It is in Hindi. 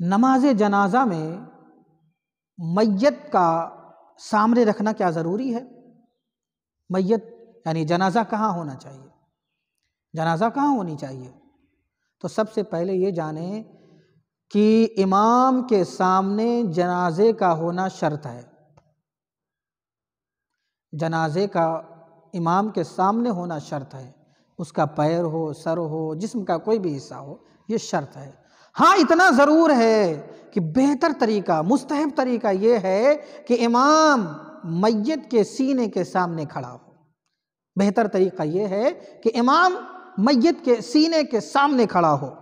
नमाज जनाजा में मैत का सामने रखना क्या ज़रूरी है मैत यानी जनाजा कहाँ होना चाहिए जनाजा कहाँ होनी चाहिए तो सबसे पहले ये जाने कि इमाम के सामने जनाजे का होना शर्त है जनाजे का इमाम के सामने होना शर्त है उसका पैर हो सर हो जिस्म का कोई भी हिस्सा हो ये शर्त है हाँ इतना ज़रूर है कि बेहतर तरीका मुस्तहब तरीका ये है कि इमाम मैत के सीने के सामने खड़ा हो बेहतर तरीका ये है कि इमाम मैत के सीने के सामने खड़ा हो